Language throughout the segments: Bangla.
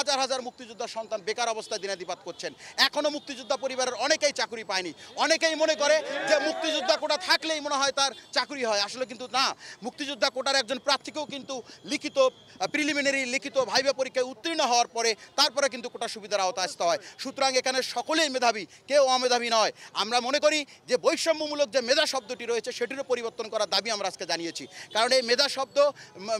হাজার হাজার মুক্তিযোদ্ধার সন্তান বেকার অবস্থায় দিনাতিপাত করছেন এখনও মুক্তিযোদ্ধা পরিবারের অনেকেই চাকরি পায়নি অনেকেই মনে করে যে মুক্তিযোদ্ধা কোটা থাকলেই মনে হয় তার চাকরি হয় আসলে কিন্তু না মুক্তিযোদ্ধা কোটার একজন প্রার্থীকেও কিন্তু লিখিত প্রিলিমিনারি লিখিত ভাইবা পরীক্ষায় উত্তীর্ণ হওয়ার পরে তারপরে কিন্তু কোটা সুবিধার আওতা আসতে হয় সুতরাং এখানে সকলেই মেধাবী কেউ অমেধাবী নয় আমরা মনে করি যে বৈষম্যমূলক যে মেধা শব্দটি রয়েছে সেটিরও পরিবর্তন করার দাবি আমরা আজকে জানিয়েছি কারণ এই মেধা শব্দ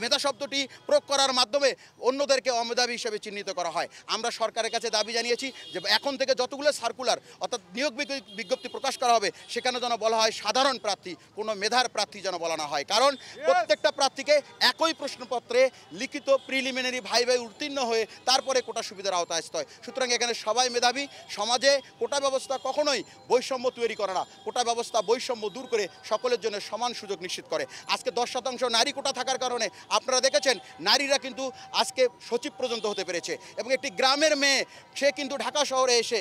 মেধা শব্দটি প্রয়োগ করার মাধ্যমে অন্যদেরকে অমেধাবী হিসেবে চিহ্নিত করা হয় আমরা সরকারের কাছে দাবি জানিয়েছি যে এখন থেকে যতগুলো সার্কুলার অর্থাৎ নিয়োগ বিজ্ঞপ্তি প্রকাশ করা হবে সেখানে যেন বলা হয় সাধারণ প্রার্থী কোনো মেধার প্রার্থী যেন বলা না হয় কারণ প্রত্যেকটা প্রার্থীকে একই প্রশ্নপত্রে লিখিত প্রিলিমিনারি ভাই ভাই উত্তীর্ণ হয়ে তারপরে কোটা সুবিধার আওতায় আসতে হয় সুতরাং এখানে সবাই মেধাবী সমাজে কোটা ব্যবস্থা কখনোই বৈষম্য তৈরি করে না কোটা ব্যবস্থা বৈষম্য দূর করে সকলের জন্য সমান সুযোগ নিশ্চিত করে আজকে দশ শতাংশ নারী কোটা থাকার কারণে আপনারা দেখেছেন নারীরা কিন্তু আজকে সচিব পর্যন্ত হতে পেরেছে এবং একটি গ্রামের মেয়ে সে কিন্তু ঢাকা শহরে এসে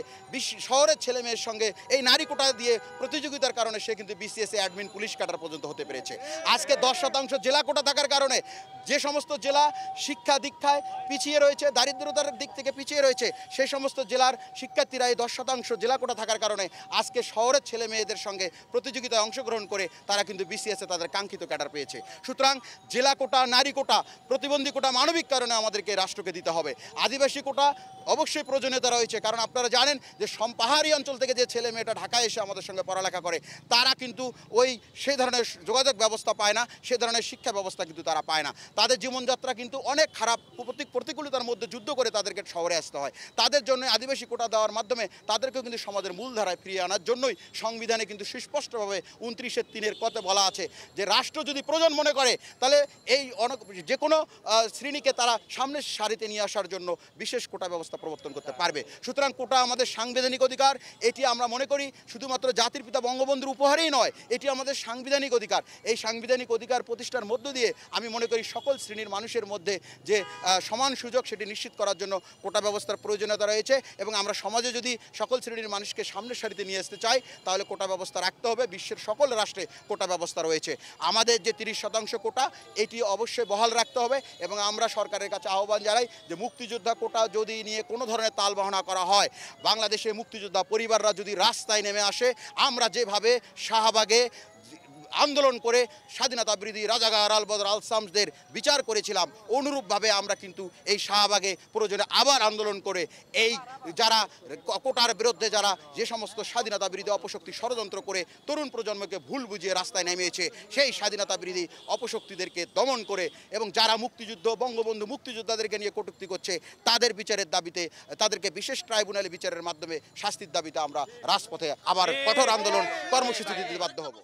শহরের ছেলে মেয়ের সঙ্গে এই নারী কোটা দিয়ে প্রতিযোগিতার কারণে সে কিন্তু বিসিএসএ অ্যাডমিন e পুলিশ কাটার পর্যন্ত হতে পেরেছে আজকে দশ শতাংশ জেলা কোটা থাকার কারণে যে সমস্ত জেলা শিক্ষা দীক্ষায় পিছিয়ে রয়েছে দারিদ্রতার দিক থেকে পিছিয়ে রয়েছে সেই সমস্ত জেলার শিক্ষার্থীরা এই দশ শতাংশ জেলা কোটা থাকার কারণে আজকে শহরের ছেলে মেয়েদের সঙ্গে প্রতিযোগিতায় অংশগ্রহণ করে তারা কিন্তু বিসিএসএ e তাদের কাঙ্ক্ষিত ক্যাডার পেয়েছে সুতরাং জেলা কোটা নারী কোটা প্রতিবন্ধী কোটা মানবিক কারণে আমাদেরকে রাষ্ট্রকে দিতে হবে আদিবাসী কোটা অবশ্যই প্রয়োজনীয়তা রয়েছে কারণ আপনারা জানেন যে সম পাহাড়ি অঞ্চল থেকে যে ছেলে মেয়েটা ঢাকায় এসে আমাদের সঙ্গে পড়ালেখা করে তারা কিন্তু ওই সেই ধরনের যোগাযোগ ব্যবস্থা পায় না সে ধরনের শিক্ষা ব্যবস্থা কিন্তু তারা পায় না তাদের জীবনযাত্রা কিন্তু অনেক খারাপ প্রতিকূলতার মধ্যে যুদ্ধ করে তাদেরকে শহরে আসতে হয় তাদের জন্য আদিবাসী কোটা দেওয়ার মাধ্যমে তাদেরকেও কিন্তু সমাজের মূলধারায় ফিরিয়ে আনার জন্যই সংবিধানে কিন্তু সুস্পষ্টভাবে উনত্রিশের তিনের কথা বলা আছে যে রাষ্ট্র যদি প্রয়োজন মনে করে তাহলে এই অনেক যে কোনো শ্রেণীকে তারা সামনের সারিতে নিয়ে আসার জন্য বিশেষ কোটা ব্যবস্থা প্রবর্তন করতে পারবে সুতরাং কোটা আমাদের সাংবিধানিক অধিকার এটি আমরা মনে করি শুধুমাত্র জাতির পিতা বঙ্গবন্ধুর উপহারেই নয় এটি আমাদের সাংবিধানিক অধিকার এই সাংবিধানিক অধিকার প্রতিষ্ঠার মধ্য দিয়ে আমি মনে করি সকল শ্রেণীর মানুষের মধ্যে যে সমান সুযোগ সেটি নিশ্চিত করার জন্য কোটা ব্যবস্থার প্রয়োজনীয়তা রয়েছে এবং আমরা সমাজে যদি সকল শ্রেণীর মানুষকে সামনের সারিতে নিয়ে আসতে চাই তাহলে কোটা ব্যবস্থা রাখতে হবে বিশ্বের সকল রাষ্ট্রে কোটা ব্যবস্থা রয়েছে আমাদের যে তিরিশ শতাংশ কোটা এটি অবশ্যই বহাল রাখতে হবে এবং আমরা সরকারের কাছে আহ্বান জানাই যে মুক্তিযুদ্ধ যোদ্ধা কোটা যদি নিয়ে কোনো ধরনের তালবাহনা করা হয় বাংলাদেশের মুক্তিযোদ্ধা পরিবাররা যদি রাস্তায় নেমে আসে আমরা যেভাবে শাহবাগে আন্দোলন করে স্বাধীনতা বিরোধী রাজাগার আলবদর আলসামসদের বিচার করেছিলাম অনুরূপভাবে আমরা কিন্তু এই শাহবাগে প্রয়োজনে আবার আন্দোলন করে এই যারা কোটার বিরুদ্ধে যারা যে সমস্ত স্বাধীনতা বিরোধী অপশক্তি ষড়যন্ত্র করে তরুণ প্রজন্মকে ভুল বুঝিয়ে রাস্তায় নেমেছে সেই স্বাধীনতা বিরোধী অপশক্তিদেরকে দমন করে এবং যারা মুক্তিযুদ্ধ বঙ্গবন্ধু মুক্তিযোদ্ধাদেরকে নিয়ে কটুক্তি করছে তাদের বিচারের দাবিতে তাদেরকে বিশেষ ট্রাইব্যুনালে বিচারের মাধ্যমে শাস্তির দাবিতে আমরা রাজপথে আবার কঠোর আন্দোলন কর্মসূচি দিতে বাধ্য হব